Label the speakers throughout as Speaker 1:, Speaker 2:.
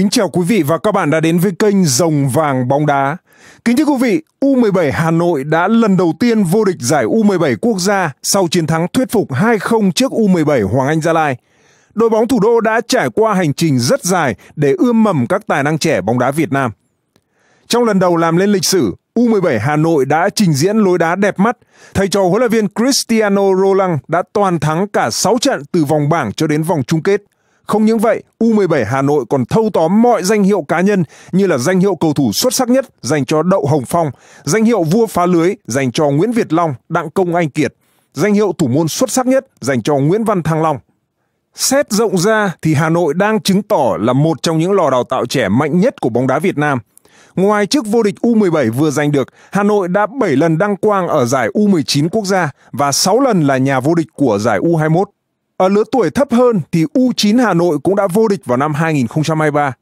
Speaker 1: Kính chào quý vị và các bạn đã đến với kênh Rồng Vàng Bóng Đá. Kính thưa quý vị, U17 Hà Nội đã lần đầu tiên vô địch giải U17 quốc gia sau chiến thắng thuyết phục 2-0 trước U17 Hoàng Anh Gia Lai. Đội bóng thủ đô đã trải qua hành trình rất dài để ươm mầm các tài năng trẻ bóng đá Việt Nam. Trong lần đầu làm lên lịch sử, U17 Hà Nội đã trình diễn lối đá đẹp mắt. Thầy trò huấn luyện viên Cristiano Roland đã toàn thắng cả 6 trận từ vòng bảng cho đến vòng chung kết. Không những vậy, U17 Hà Nội còn thâu tóm mọi danh hiệu cá nhân như là danh hiệu cầu thủ xuất sắc nhất dành cho Đậu Hồng Phong, danh hiệu vua phá lưới dành cho Nguyễn Việt Long, Đặng Công Anh Kiệt, danh hiệu thủ môn xuất sắc nhất dành cho Nguyễn Văn Thăng Long. Xét rộng ra thì Hà Nội đang chứng tỏ là một trong những lò đào tạo trẻ mạnh nhất của bóng đá Việt Nam. Ngoài chức vô địch U17 vừa giành được, Hà Nội đã 7 lần đăng quang ở giải U19 quốc gia và 6 lần là nhà vô địch của giải U21. Ở lứa tuổi thấp hơn thì U9 Hà Nội cũng đã vô địch vào năm 2023.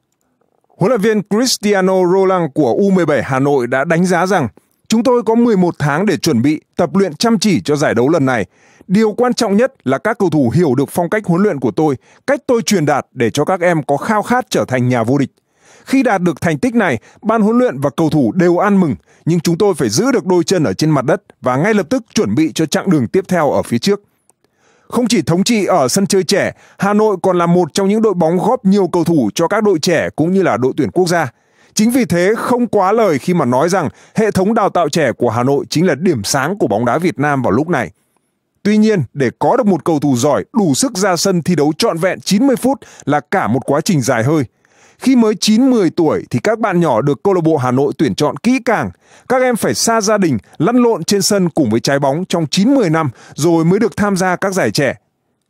Speaker 1: Huấn luyện viên Cristiano Roland của U17 Hà Nội đã đánh giá rằng Chúng tôi có 11 tháng để chuẩn bị, tập luyện chăm chỉ cho giải đấu lần này. Điều quan trọng nhất là các cầu thủ hiểu được phong cách huấn luyện của tôi, cách tôi truyền đạt để cho các em có khao khát trở thành nhà vô địch. Khi đạt được thành tích này, ban huấn luyện và cầu thủ đều ăn mừng, nhưng chúng tôi phải giữ được đôi chân ở trên mặt đất và ngay lập tức chuẩn bị cho chặng đường tiếp theo ở phía trước. Không chỉ thống trị ở sân chơi trẻ, Hà Nội còn là một trong những đội bóng góp nhiều cầu thủ cho các đội trẻ cũng như là đội tuyển quốc gia. Chính vì thế không quá lời khi mà nói rằng hệ thống đào tạo trẻ của Hà Nội chính là điểm sáng của bóng đá Việt Nam vào lúc này. Tuy nhiên, để có được một cầu thủ giỏi đủ sức ra sân thi đấu trọn vẹn 90 phút là cả một quá trình dài hơi – khi mới 9-10 tuổi thì các bạn nhỏ được câu lạc bộ Hà Nội tuyển chọn kỹ càng. Các em phải xa gia đình, lăn lộn trên sân cùng với trái bóng trong 9-10 năm rồi mới được tham gia các giải trẻ.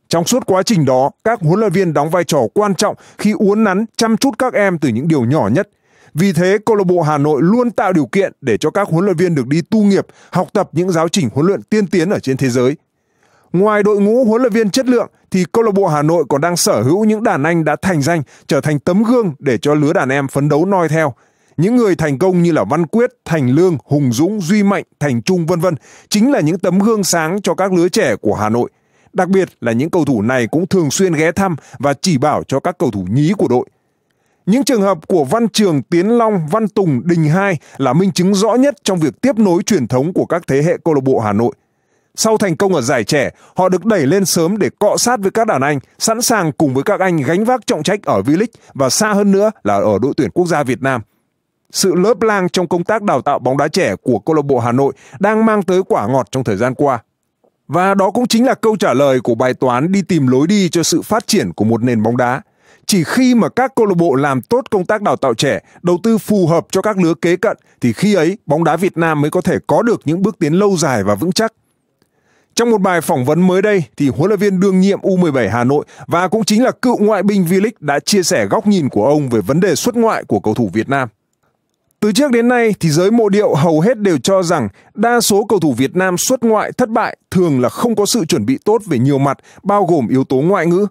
Speaker 1: Trong suốt quá trình đó, các huấn luyện viên đóng vai trò quan trọng khi uốn nắn chăm chút các em từ những điều nhỏ nhất. Vì thế, câu lạc bộ Hà Nội luôn tạo điều kiện để cho các huấn luyện viên được đi tu nghiệp, học tập những giáo trình huấn luyện tiên tiến ở trên thế giới. Ngoài đội ngũ huấn luyện viên chất lượng thì câu lạc bộ Hà Nội còn đang sở hữu những đàn anh đã thành danh, trở thành tấm gương để cho lứa đàn em phấn đấu noi theo. Những người thành công như là Văn Quyết, Thành Lương, Hùng Dũng, Duy Mạnh, Thành Trung vân vân chính là những tấm gương sáng cho các lứa trẻ của Hà Nội. Đặc biệt là những cầu thủ này cũng thường xuyên ghé thăm và chỉ bảo cho các cầu thủ nhí của đội. Những trường hợp của Văn Trường, Tiến Long, Văn Tùng, Đình Hai là minh chứng rõ nhất trong việc tiếp nối truyền thống của các thế hệ câu lạc bộ Hà Nội. Sau thành công ở giải trẻ, họ được đẩy lên sớm để cọ sát với các đàn anh, sẵn sàng cùng với các anh gánh vác trọng trách ở V-League và xa hơn nữa là ở đội tuyển quốc gia Việt Nam. Sự lớp lang trong công tác đào tạo bóng đá trẻ của câu lạc bộ Hà Nội đang mang tới quả ngọt trong thời gian qua. Và đó cũng chính là câu trả lời của bài toán đi tìm lối đi cho sự phát triển của một nền bóng đá. Chỉ khi mà các câu lạc bộ làm tốt công tác đào tạo trẻ, đầu tư phù hợp cho các lứa kế cận thì khi ấy bóng đá Việt Nam mới có thể có được những bước tiến lâu dài và vững chắc. Trong một bài phỏng vấn mới đây thì huấn luyện viên đương nhiệm U17 Hà Nội và cũng chính là cựu ngoại binh v đã chia sẻ góc nhìn của ông về vấn đề xuất ngoại của cầu thủ Việt Nam. Từ trước đến nay thì giới mộ điệu hầu hết đều cho rằng đa số cầu thủ Việt Nam xuất ngoại thất bại thường là không có sự chuẩn bị tốt về nhiều mặt, bao gồm yếu tố ngoại ngữ.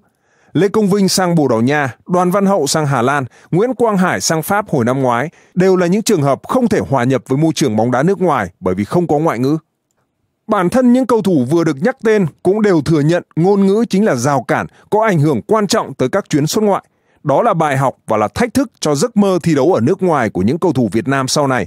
Speaker 1: Lê Công Vinh sang Bồ Đào Nha, Đoàn Văn Hậu sang Hà Lan, Nguyễn Quang Hải sang Pháp hồi năm ngoái đều là những trường hợp không thể hòa nhập với môi trường bóng đá nước ngoài bởi vì không có ngoại ngữ. Bản thân những cầu thủ vừa được nhắc tên cũng đều thừa nhận ngôn ngữ chính là rào cản có ảnh hưởng quan trọng tới các chuyến xuất ngoại. Đó là bài học và là thách thức cho giấc mơ thi đấu ở nước ngoài của những cầu thủ Việt Nam sau này.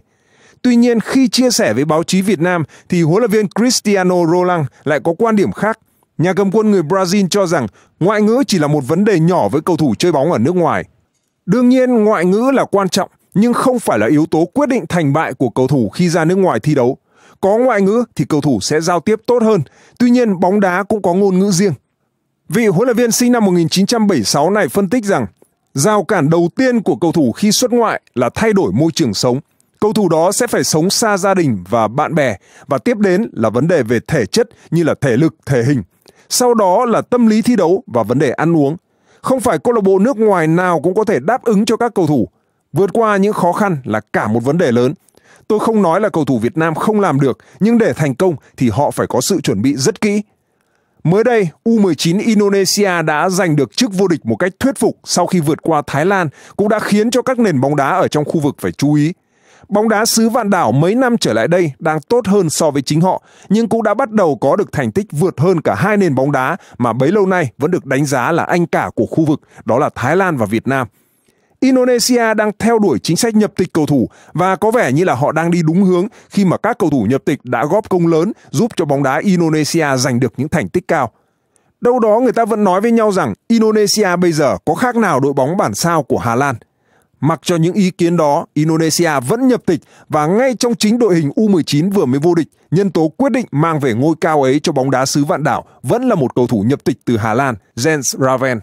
Speaker 1: Tuy nhiên khi chia sẻ với báo chí Việt Nam thì huấn luyện viên Cristiano Ronaldo lại có quan điểm khác. Nhà cầm quân người Brazil cho rằng ngoại ngữ chỉ là một vấn đề nhỏ với cầu thủ chơi bóng ở nước ngoài. Đương nhiên ngoại ngữ là quan trọng nhưng không phải là yếu tố quyết định thành bại của cầu thủ khi ra nước ngoài thi đấu có ngoại ngữ thì cầu thủ sẽ giao tiếp tốt hơn. Tuy nhiên, bóng đá cũng có ngôn ngữ riêng. Vị huấn luyện viên sinh năm 1976 này phân tích rằng, giao cản đầu tiên của cầu thủ khi xuất ngoại là thay đổi môi trường sống. Cầu thủ đó sẽ phải sống xa gia đình và bạn bè và tiếp đến là vấn đề về thể chất như là thể lực, thể hình. Sau đó là tâm lý thi đấu và vấn đề ăn uống. Không phải câu lạc bộ nước ngoài nào cũng có thể đáp ứng cho các cầu thủ. Vượt qua những khó khăn là cả một vấn đề lớn Tôi không nói là cầu thủ Việt Nam không làm được, nhưng để thành công thì họ phải có sự chuẩn bị rất kỹ. Mới đây, U19 Indonesia đã giành được chức vô địch một cách thuyết phục sau khi vượt qua Thái Lan, cũng đã khiến cho các nền bóng đá ở trong khu vực phải chú ý. Bóng đá xứ Vạn Đảo mấy năm trở lại đây đang tốt hơn so với chính họ, nhưng cũng đã bắt đầu có được thành tích vượt hơn cả hai nền bóng đá mà bấy lâu nay vẫn được đánh giá là anh cả của khu vực, đó là Thái Lan và Việt Nam – Indonesia đang theo đuổi chính sách nhập tịch cầu thủ và có vẻ như là họ đang đi đúng hướng khi mà các cầu thủ nhập tịch đã góp công lớn giúp cho bóng đá Indonesia giành được những thành tích cao. Đâu đó người ta vẫn nói với nhau rằng Indonesia bây giờ có khác nào đội bóng bản sao của Hà Lan. Mặc cho những ý kiến đó, Indonesia vẫn nhập tịch và ngay trong chính đội hình U19 vừa mới vô địch, nhân tố quyết định mang về ngôi cao ấy cho bóng đá xứ vạn đảo vẫn là một cầu thủ nhập tịch từ Hà Lan, Jens Raven.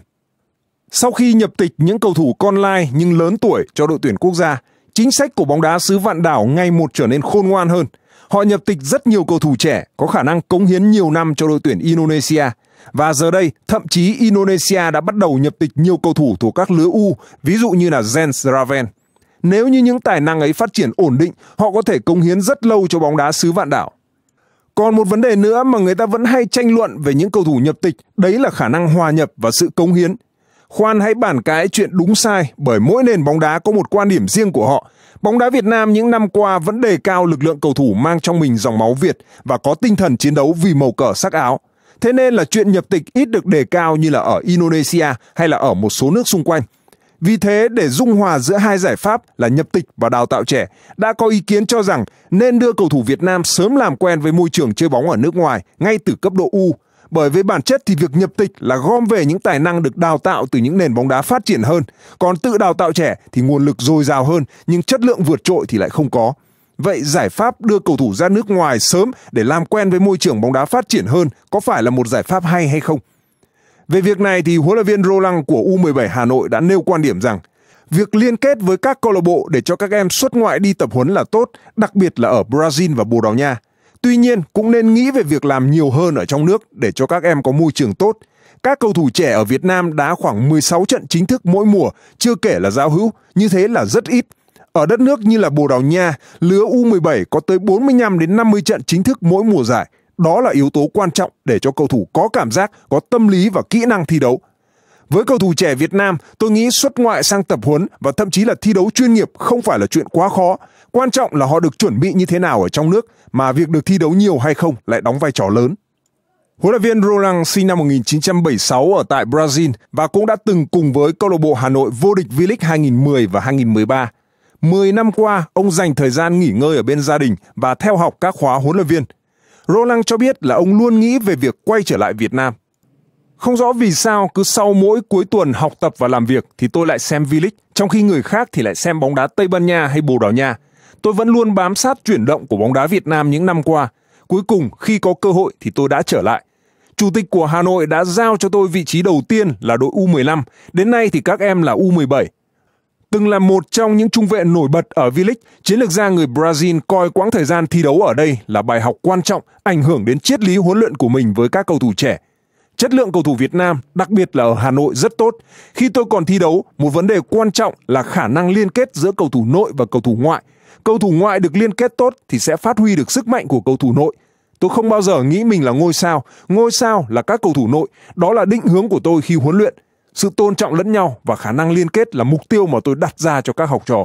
Speaker 1: Sau khi nhập tịch những cầu thủ con lai nhưng lớn tuổi cho đội tuyển quốc gia, chính sách của bóng đá xứ vạn đảo ngày một trở nên khôn ngoan hơn. Họ nhập tịch rất nhiều cầu thủ trẻ có khả năng cống hiến nhiều năm cho đội tuyển Indonesia. Và giờ đây, thậm chí Indonesia đã bắt đầu nhập tịch nhiều cầu thủ thuộc các lứa U, ví dụ như là Jens Raven. Nếu như những tài năng ấy phát triển ổn định, họ có thể cống hiến rất lâu cho bóng đá xứ vạn đảo. Còn một vấn đề nữa mà người ta vẫn hay tranh luận về những cầu thủ nhập tịch, đấy là khả năng hòa nhập và sự cống hiến. Khoan hãy bàn cái chuyện đúng sai bởi mỗi nền bóng đá có một quan điểm riêng của họ. Bóng đá Việt Nam những năm qua vẫn đề cao lực lượng cầu thủ mang trong mình dòng máu Việt và có tinh thần chiến đấu vì màu cờ sắc áo. Thế nên là chuyện nhập tịch ít được đề cao như là ở Indonesia hay là ở một số nước xung quanh. Vì thế, để dung hòa giữa hai giải pháp là nhập tịch và đào tạo trẻ, đã có ý kiến cho rằng nên đưa cầu thủ Việt Nam sớm làm quen với môi trường chơi bóng ở nước ngoài ngay từ cấp độ U bởi với bản chất thì việc nhập tịch là gom về những tài năng được đào tạo từ những nền bóng đá phát triển hơn, còn tự đào tạo trẻ thì nguồn lực dồi dào hơn nhưng chất lượng vượt trội thì lại không có. Vậy giải pháp đưa cầu thủ ra nước ngoài sớm để làm quen với môi trường bóng đá phát triển hơn có phải là một giải pháp hay hay không? Về việc này thì huấn luyện viên Roland của U17 Hà Nội đã nêu quan điểm rằng việc liên kết với các câu lạc bộ để cho các em xuất ngoại đi tập huấn là tốt, đặc biệt là ở Brazil và Bồ Đào Nha. Tuy nhiên, cũng nên nghĩ về việc làm nhiều hơn ở trong nước để cho các em có môi trường tốt. Các cầu thủ trẻ ở Việt Nam đá khoảng 16 trận chính thức mỗi mùa, chưa kể là giao hữu, như thế là rất ít. Ở đất nước như là Bồ Đào Nha, lứa U17 có tới 45 đến 50 trận chính thức mỗi mùa giải. Đó là yếu tố quan trọng để cho cầu thủ có cảm giác, có tâm lý và kỹ năng thi đấu với cầu thủ trẻ Việt Nam, tôi nghĩ xuất ngoại sang tập huấn và thậm chí là thi đấu chuyên nghiệp không phải là chuyện quá khó. Quan trọng là họ được chuẩn bị như thế nào ở trong nước mà việc được thi đấu nhiều hay không lại đóng vai trò lớn. Huấn luyện viên Roland sinh năm 1976 ở tại Brazil và cũng đã từng cùng với câu lạc bộ Hà Nội vô địch V-League 2010 và 2013. 10 năm qua, ông dành thời gian nghỉ ngơi ở bên gia đình và theo học các khóa huấn luyện viên. Roland cho biết là ông luôn nghĩ về việc quay trở lại Việt Nam không rõ vì sao cứ sau mỗi cuối tuần học tập và làm việc thì tôi lại xem V-League, trong khi người khác thì lại xem bóng đá Tây Ban Nha hay Bồ Đào Nha. Tôi vẫn luôn bám sát chuyển động của bóng đá Việt Nam những năm qua. Cuối cùng khi có cơ hội thì tôi đã trở lại. Chủ tịch của Hà Nội đã giao cho tôi vị trí đầu tiên là đội U15, đến nay thì các em là U17. Từng là một trong những trung vệ nổi bật ở V-League, chiến lược gia người Brazil coi quãng thời gian thi đấu ở đây là bài học quan trọng ảnh hưởng đến triết lý huấn luyện của mình với các cầu thủ trẻ – Chất lượng cầu thủ Việt Nam, đặc biệt là ở Hà Nội rất tốt. Khi tôi còn thi đấu, một vấn đề quan trọng là khả năng liên kết giữa cầu thủ nội và cầu thủ ngoại. Cầu thủ ngoại được liên kết tốt thì sẽ phát huy được sức mạnh của cầu thủ nội. Tôi không bao giờ nghĩ mình là ngôi sao, ngôi sao là các cầu thủ nội, đó là định hướng của tôi khi huấn luyện. Sự tôn trọng lẫn nhau và khả năng liên kết là mục tiêu mà tôi đặt ra cho các học trò.